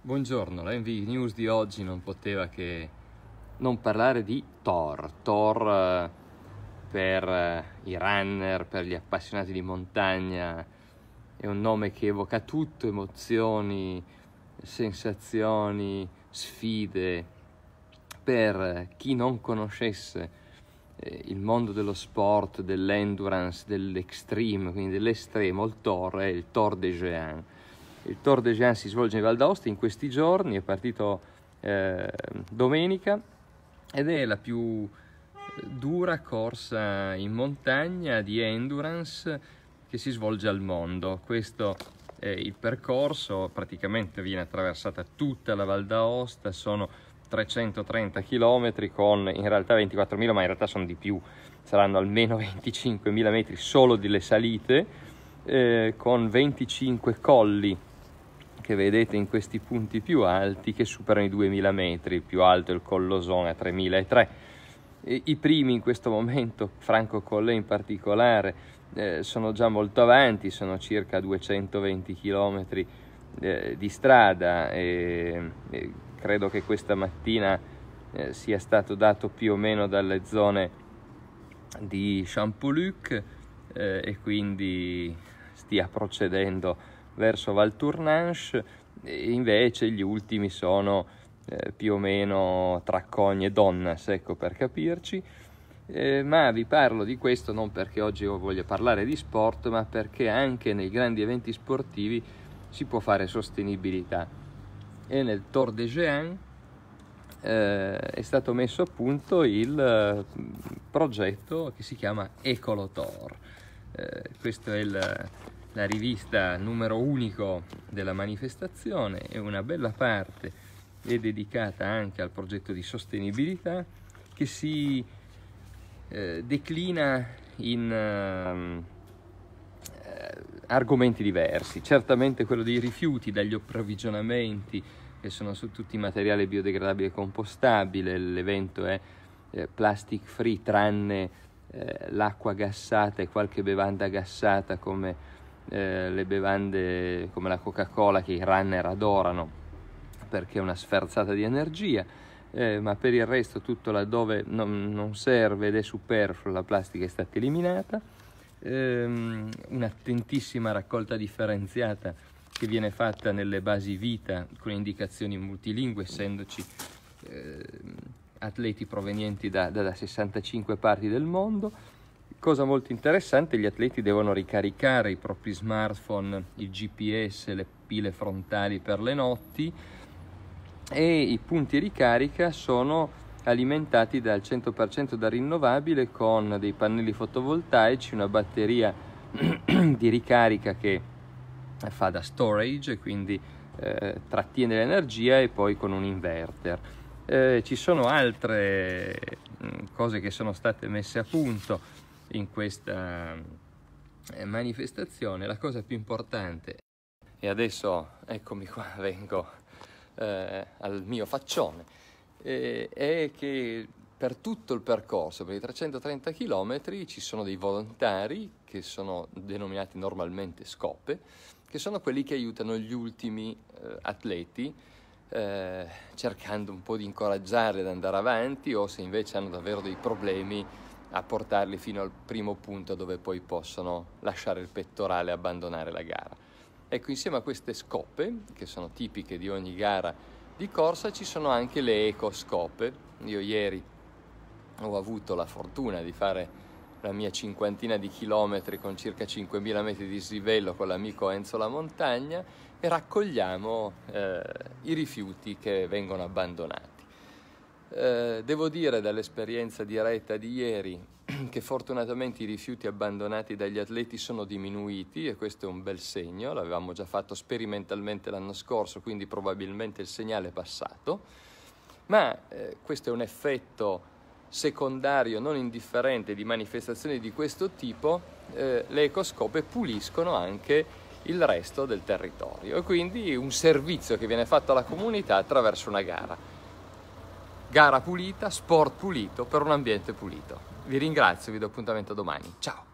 Buongiorno, la NV News di oggi non poteva che non parlare di Thor. Thor eh, per eh, i runner, per gli appassionati di montagna, è un nome che evoca tutto, emozioni, sensazioni, sfide. Per eh, chi non conoscesse il mondo dello sport, dell'endurance, dell'extreme, quindi dell'estremo, il Thor è il Thor de Géant il Tour de Jean si svolge in Val d'Aosta in questi giorni, è partito eh, domenica ed è la più eh, dura corsa in montagna di endurance che si svolge al mondo. Questo è il percorso, praticamente viene attraversata tutta la Val d'Aosta, sono 330 km con in realtà 24.000, ma in realtà sono di più, saranno almeno 25.000 metri solo delle salite, eh, con 25 colli che vedete in questi punti più alti che superano i 2000 metri, più alto il collosone a 3003. I primi in questo momento, Franco Collè in particolare, eh, sono già molto avanti, sono circa 220 km eh, di strada e, e, credo che questa mattina eh, sia stato dato più o meno dalle zone di Champoluc eh, e quindi stia procedendo verso Valtournanche e invece gli ultimi sono eh, più o meno tra Cogne e Donnas, ecco per capirci. Eh, ma vi parlo di questo non perché oggi voglio parlare di sport, ma perché anche nei grandi eventi sportivi si può fare sostenibilità. E nel Tour de Géant eh, è stato messo a punto il mm, progetto che si chiama Ecolotor. Eh, questo è il, la rivista numero unico della manifestazione e una bella parte è dedicata anche al progetto di sostenibilità che si eh, declina in ehm, eh, argomenti diversi, certamente quello dei rifiuti, dagli approvvigionamenti che sono su tutti i materiali biodegradabili e compostabili, l'evento è eh, plastic free tranne eh, l'acqua gassata e qualche bevanda gassata come eh, le bevande come la Coca-Cola che i runner adorano perché è una sferzata di energia, eh, ma per il resto tutto laddove non, non serve ed è superfluo la plastica è stata eliminata. Ehm, un'attentissima raccolta differenziata che viene fatta nelle basi vita con indicazioni multilingue, essendoci eh, atleti provenienti da, da, da 65 parti del mondo cosa molto interessante, gli atleti devono ricaricare i propri smartphone, il GPS, le pile frontali per le notti e i punti ricarica sono alimentati dal 100% da rinnovabile con dei pannelli fotovoltaici, una batteria di ricarica che fa da storage, quindi eh, trattiene l'energia e poi con un inverter. Eh, ci sono altre mm, cose che sono state messe a punto in questa eh, manifestazione, la cosa più importante, e adesso eccomi qua, vengo eh, al mio faccione, eh, è che per tutto il percorso, per i 330 km, ci sono dei volontari che sono denominati normalmente scope, che sono quelli che aiutano gli ultimi eh, atleti eh, cercando un po' di incoraggiarli ad andare avanti o se invece hanno davvero dei problemi a portarli fino al primo punto dove poi possono lasciare il pettorale e abbandonare la gara. Ecco, insieme a queste scope, che sono tipiche di ogni gara di corsa, ci sono anche le ecoscope. Io ieri ho avuto la fortuna di fare la mia cinquantina di chilometri con circa 5.000 metri di slivello con l'amico Enzo La Montagna e raccogliamo eh, i rifiuti che vengono abbandonati. Eh, devo dire dall'esperienza diretta di ieri che fortunatamente i rifiuti abbandonati dagli atleti sono diminuiti e questo è un bel segno, l'avevamo già fatto sperimentalmente l'anno scorso, quindi probabilmente il segnale è passato, ma eh, questo è un effetto secondario non indifferente di manifestazioni di questo tipo, eh, le ecoscope puliscono anche il resto del territorio e quindi un servizio che viene fatto alla comunità attraverso una gara gara pulita, sport pulito per un ambiente pulito. Vi ringrazio, vi do appuntamento domani. Ciao!